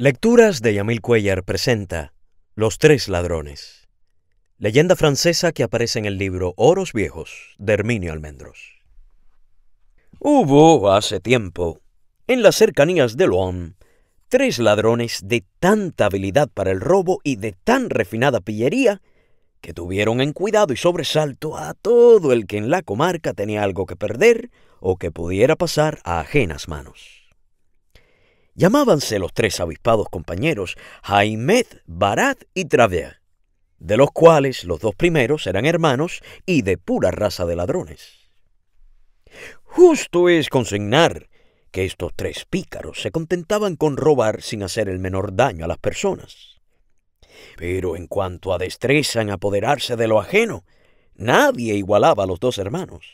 Lecturas de Yamil Cuellar presenta Los Tres Ladrones. Leyenda francesa que aparece en el libro Oros Viejos de Herminio Almendros. Hubo hace tiempo, en las cercanías de Luan, tres ladrones de tanta habilidad para el robo y de tan refinada pillería que tuvieron en cuidado y sobresalto a todo el que en la comarca tenía algo que perder o que pudiera pasar a ajenas manos. Llamábanse los tres avispados compañeros Jaimed, Barat y Traver, de los cuales los dos primeros eran hermanos y de pura raza de ladrones. Justo es consignar que estos tres pícaros se contentaban con robar sin hacer el menor daño a las personas. Pero en cuanto a destreza en apoderarse de lo ajeno, nadie igualaba a los dos hermanos.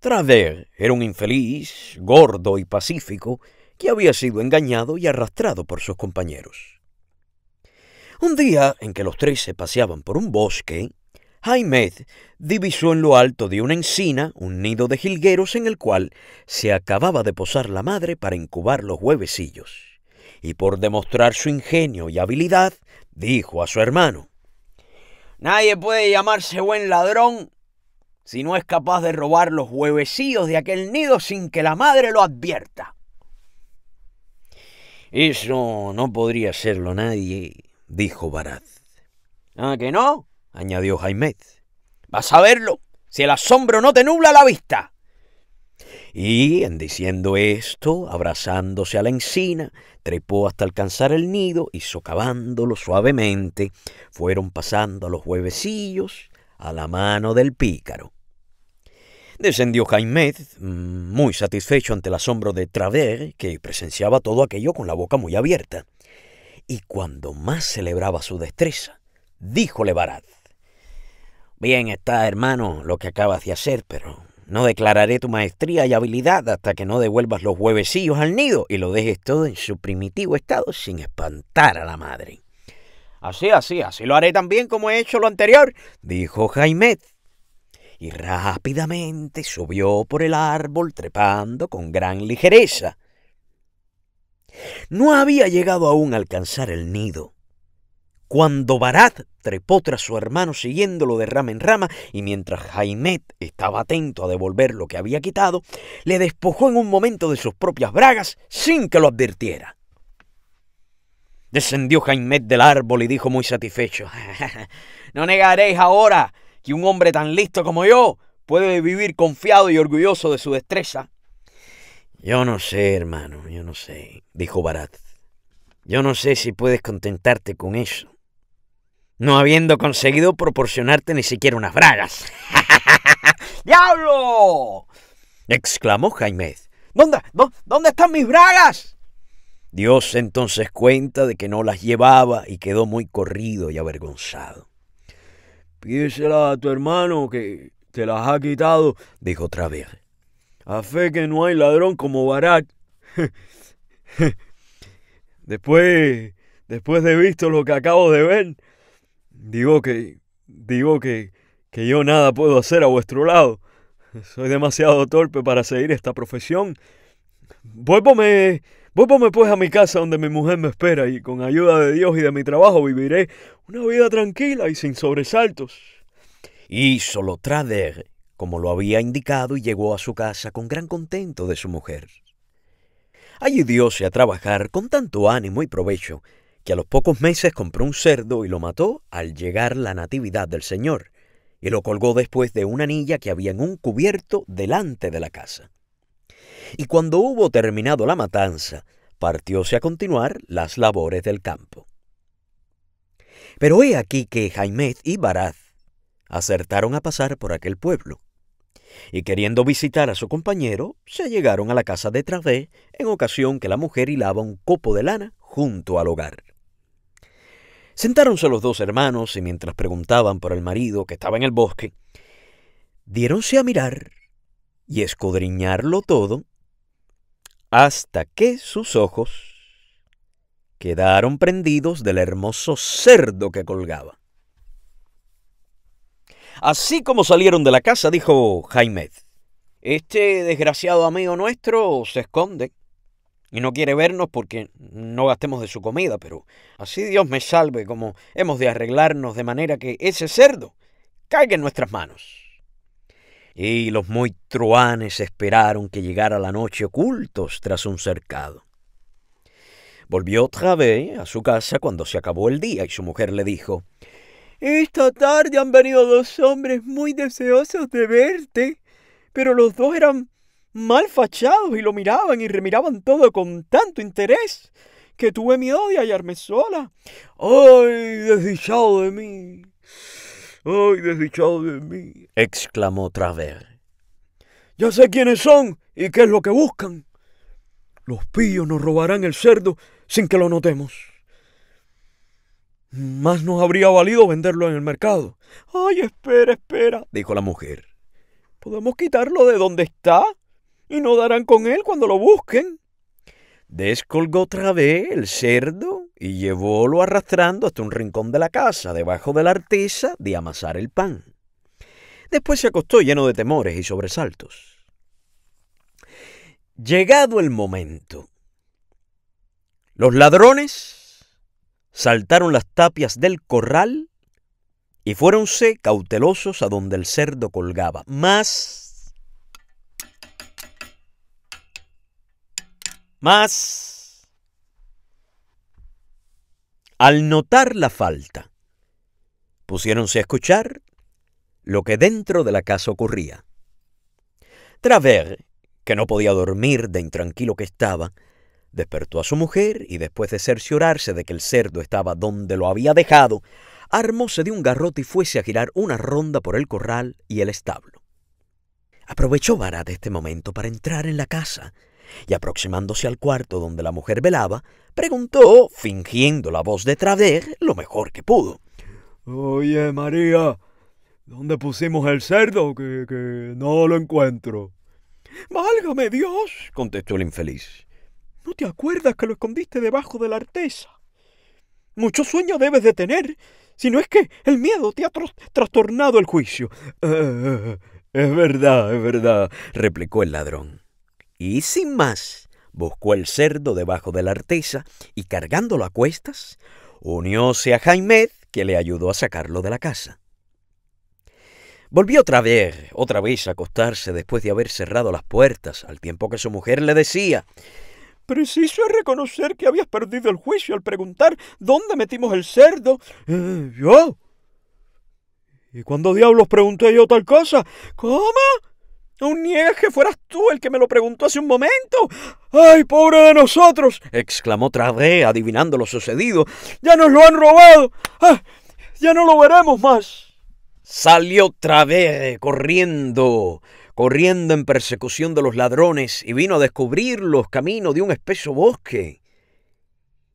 Traver era un infeliz, gordo y pacífico, que había sido engañado y arrastrado por sus compañeros. Un día en que los tres se paseaban por un bosque, Jaime divisó en lo alto de una encina un nido de jilgueros en el cual se acababa de posar la madre para incubar los huevecillos. Y por demostrar su ingenio y habilidad, dijo a su hermano, Nadie puede llamarse buen ladrón si no es capaz de robar los huevecillos de aquel nido sin que la madre lo advierta. Eso no podría serlo nadie, dijo Barat. ¿Ah, que no? añadió Jaimez. Vas a verlo, si el asombro no te nubla la vista. Y, en diciendo esto, abrazándose a la encina, trepó hasta alcanzar el nido y, socavándolo suavemente, fueron pasando a los huevecillos a la mano del pícaro. Descendió Jaimez muy satisfecho ante el asombro de Traver que presenciaba todo aquello con la boca muy abierta. Y cuando más celebraba su destreza, díjole Barat. Bien está, hermano, lo que acabas de hacer, pero no declararé tu maestría y habilidad hasta que no devuelvas los huevecillos al nido y lo dejes todo en su primitivo estado sin espantar a la madre. Así, así, así lo haré también como he hecho lo anterior, dijo Jaimez y rápidamente subió por el árbol trepando con gran ligereza. No había llegado aún a alcanzar el nido. Cuando Barat trepó tras su hermano siguiéndolo de rama en rama y mientras Jaimet estaba atento a devolver lo que había quitado, le despojó en un momento de sus propias bragas sin que lo advirtiera. Descendió Jaimet del árbol y dijo muy satisfecho, No negaréis ahora que un hombre tan listo como yo puede vivir confiado y orgulloso de su destreza. Yo no sé, hermano, yo no sé, dijo Barat. Yo no sé si puedes contentarte con eso, no habiendo conseguido proporcionarte ni siquiera unas bragas. ¡Diablo! exclamó Jaime. ¿Dónde, ¿Dónde están mis bragas? Dios entonces cuenta de que no las llevaba y quedó muy corrido y avergonzado. Pídesela a tu hermano que te las ha quitado, dijo vez, A fe que no hay ladrón como Barak. después, después de visto lo que acabo de ver, digo que, digo que, que yo nada puedo hacer a vuestro lado. Soy demasiado torpe para seguir esta profesión. Vuélvome me pues a mi casa donde mi mujer me espera y con ayuda de Dios y de mi trabajo viviré una vida tranquila y sin sobresaltos. Hizo lo Trader, como lo había indicado, y llegó a su casa con gran contento de su mujer. Allí diose a trabajar con tanto ánimo y provecho que a los pocos meses compró un cerdo y lo mató al llegar la Natividad del Señor, y lo colgó después de una anilla que había en un cubierto delante de la casa y cuando hubo terminado la matanza, partióse a continuar las labores del campo. Pero he aquí que Jaimez y Baraz acertaron a pasar por aquel pueblo, y queriendo visitar a su compañero, se llegaron a la casa de Travé en ocasión que la mujer hilaba un copo de lana junto al hogar. Sentáronse los dos hermanos y mientras preguntaban por el marido que estaba en el bosque, diéronse a mirar y escudriñarlo todo hasta que sus ojos quedaron prendidos del hermoso cerdo que colgaba. Así como salieron de la casa, dijo Jaime, este desgraciado amigo nuestro se esconde y no quiere vernos porque no gastemos de su comida, pero así Dios me salve como hemos de arreglarnos de manera que ese cerdo caiga en nuestras manos y los muy truanes esperaron que llegara la noche ocultos tras un cercado. Volvió otra vez a su casa cuando se acabó el día y su mujer le dijo, Esta tarde han venido dos hombres muy deseosos de verte, pero los dos eran mal fachados y lo miraban y remiraban todo con tanto interés que tuve miedo de hallarme sola. ¡Ay, desdichado de mí! ¡Ay, desdichado de mí! exclamó Traver. Ya sé quiénes son y qué es lo que buscan. Los pillos nos robarán el cerdo sin que lo notemos. Más nos habría valido venderlo en el mercado. Ay, espera, espera, dijo la mujer. Podemos quitarlo de donde está y no darán con él cuando lo busquen. Descolgó otra vez el cerdo y llevólo arrastrando hasta un rincón de la casa, debajo de la artesa de amasar el pan. Después se acostó lleno de temores y sobresaltos. Llegado el momento, los ladrones saltaron las tapias del corral y fuéronse cautelosos a donde el cerdo colgaba. Más Mas, al notar la falta, pusiéronse a escuchar lo que dentro de la casa ocurría. ver que no podía dormir de intranquilo que estaba, despertó a su mujer y después de cerciorarse de que el cerdo estaba donde lo había dejado, armóse de un garrote y fuese a girar una ronda por el corral y el establo. Aprovechó de este momento para entrar en la casa y aproximándose al cuarto donde la mujer velaba, preguntó, fingiendo la voz de Trader, lo mejor que pudo. Oye, María, ¿dónde pusimos el cerdo? Que, no lo encuentro. Válgame Dios, contestó el infeliz. ¿No te acuerdas que lo escondiste debajo de la artesa? Mucho sueño debes de tener, si no es que el miedo te ha trastornado el juicio. Eh, eh, eh, es verdad, es verdad, replicó el ladrón y sin más buscó el cerdo debajo de la artesa y cargándolo a cuestas, unióse a Jaime que le ayudó a sacarlo de la casa. Volvió otra vez, otra vez a acostarse después de haber cerrado las puertas, al tiempo que su mujer le decía Preciso es reconocer que habías perdido el juicio al preguntar dónde metimos el cerdo. Eh, ¿Yo? ¿Y cuándo diablos pregunté yo tal cosa? ¿Cómo? ¿Un niegas que fueras tú el que me lo preguntó hace un momento. ¡Ay, pobre de nosotros! exclamó Travé, adivinando lo sucedido. ¡Ya nos lo han robado! ¡Ah! ¡Ya no lo veremos más! Salió Travé corriendo, corriendo en persecución de los ladrones y vino a descubrir los caminos de un espeso bosque.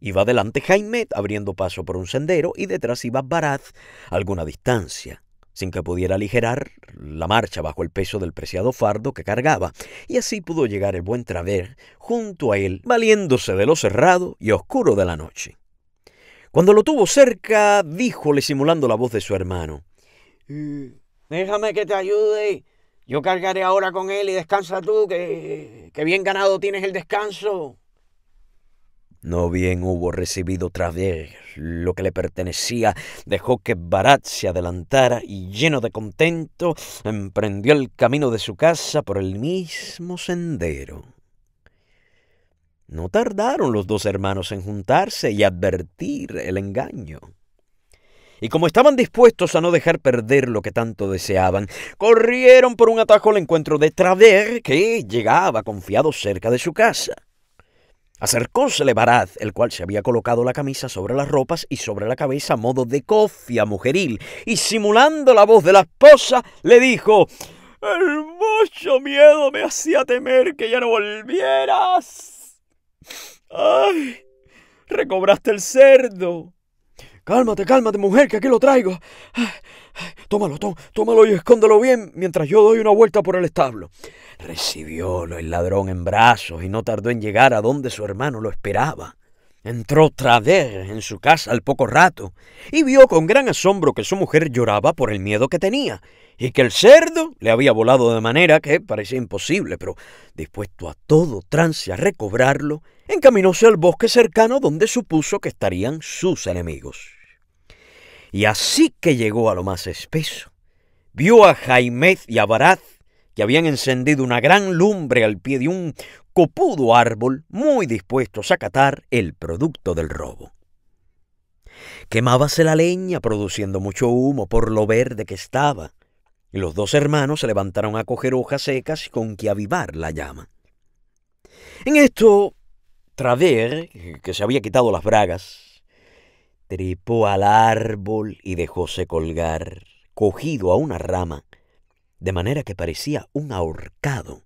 Iba adelante Jaimet abriendo paso por un sendero y detrás iba Baraz a alguna distancia sin que pudiera aligerar la marcha bajo el peso del preciado fardo que cargaba, y así pudo llegar el buen Traver junto a él, valiéndose de lo cerrado y oscuro de la noche. Cuando lo tuvo cerca, díjole simulando la voz de su hermano, mm, Déjame que te ayude, yo cargaré ahora con él y descansa tú, que, que bien ganado tienes el descanso. No bien hubo recibido Traver lo que le pertenecía, dejó que Barat se adelantara y, lleno de contento, emprendió el camino de su casa por el mismo sendero. No tardaron los dos hermanos en juntarse y advertir el engaño. Y como estaban dispuestos a no dejar perder lo que tanto deseaban, corrieron por un atajo al encuentro de Traver, que llegaba confiado cerca de su casa. Acercósele Barad, el cual se había colocado la camisa sobre las ropas y sobre la cabeza a modo de cofia mujeril, y simulando la voz de la esposa, le dijo El mucho miedo me hacía temer que ya no volvieras. ¡Ay! Recobraste el cerdo. Cálmate, cálmate, mujer, que aquí lo traigo. Tómalo, tómalo y escóndalo bien mientras yo doy una vuelta por el establo. Recibiólo el ladrón en brazos y no tardó en llegar a donde su hermano lo esperaba. Entró vez en su casa al poco rato y vio con gran asombro que su mujer lloraba por el miedo que tenía y que el cerdo le había volado de manera que parecía imposible, pero dispuesto a todo trance a recobrarlo, encaminóse al bosque cercano donde supuso que estarían sus enemigos. Y así que llegó a lo más espeso, vio a Jaimez y a Baraz que habían encendido una gran lumbre al pie de un copudo árbol, muy dispuestos a catar el producto del robo. Quemábase la leña, produciendo mucho humo por lo verde que estaba, y los dos hermanos se levantaron a coger hojas secas con que avivar la llama. En esto, Traver, que se había quitado las bragas, tripó al árbol y dejóse colgar, cogido a una rama, de manera que parecía un ahorcado.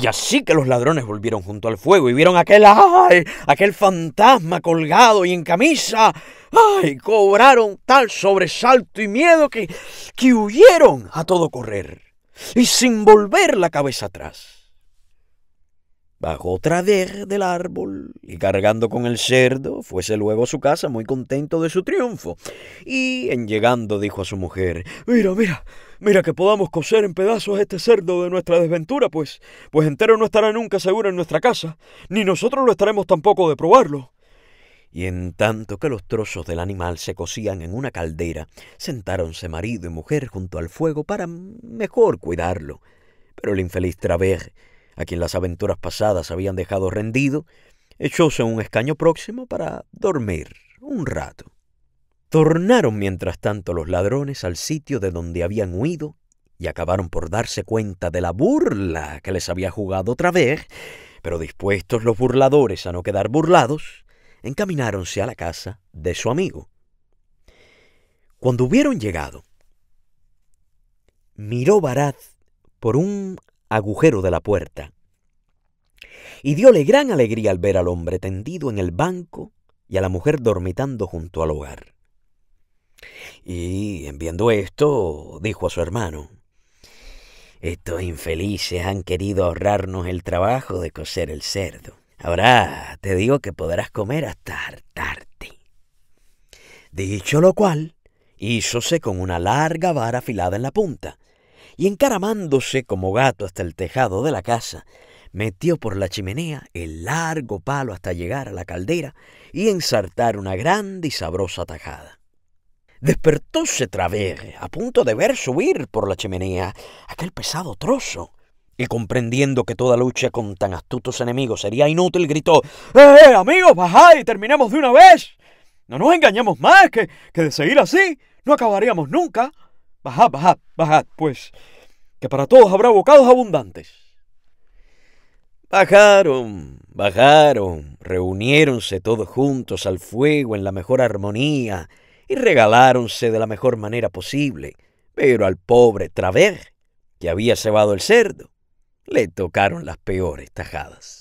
Y así que los ladrones volvieron junto al fuego y vieron aquel ay, aquel fantasma colgado y en camisa. Ay, cobraron tal sobresalto y miedo que que huyeron a todo correr y sin volver la cabeza atrás. Bajó Trader del árbol y cargando con el cerdo, fuese luego a su casa muy contento de su triunfo. Y en llegando dijo a su mujer, Mira, mira, Mira que podamos coser en pedazos este cerdo de nuestra desventura, pues, pues entero no estará nunca seguro en nuestra casa, ni nosotros lo estaremos tampoco de probarlo. Y en tanto que los trozos del animal se cosían en una caldera, sentáronse marido y mujer junto al fuego para mejor cuidarlo. Pero el infeliz Travers, a quien las aventuras pasadas habían dejado rendido, echóse un escaño próximo para dormir un rato. Tornaron mientras tanto los ladrones al sitio de donde habían huido y acabaron por darse cuenta de la burla que les había jugado otra vez, pero dispuestos los burladores a no quedar burlados, encamináronse a la casa de su amigo. Cuando hubieron llegado, miró Barat por un agujero de la puerta y diole gran alegría al ver al hombre tendido en el banco y a la mujer dormitando junto al hogar y viendo esto dijo a su hermano, estos infelices han querido ahorrarnos el trabajo de coser el cerdo. Ahora te digo que podrás comer hasta hartarte. Dicho lo cual, hízose con una larga vara afilada en la punta, y encaramándose como gato hasta el tejado de la casa, metió por la chimenea el largo palo hasta llegar a la caldera y ensartar una grande y sabrosa tajada. Despertóse Traver, a punto de ver subir por la chimenea aquel pesado trozo, y comprendiendo que toda lucha con tan astutos enemigos sería inútil, gritó, eh, ¡Eh, amigos, bajad y terminemos de una vez! No nos engañemos más, que, que de seguir así no acabaríamos nunca. Bajad, bajad, bajad, pues, que para todos habrá bocados abundantes. Bajaron, bajaron, reuniéronse todos juntos al fuego en la mejor armonía, y regaláronse de la mejor manera posible, pero al pobre Traver, que había cebado el cerdo, le tocaron las peores tajadas.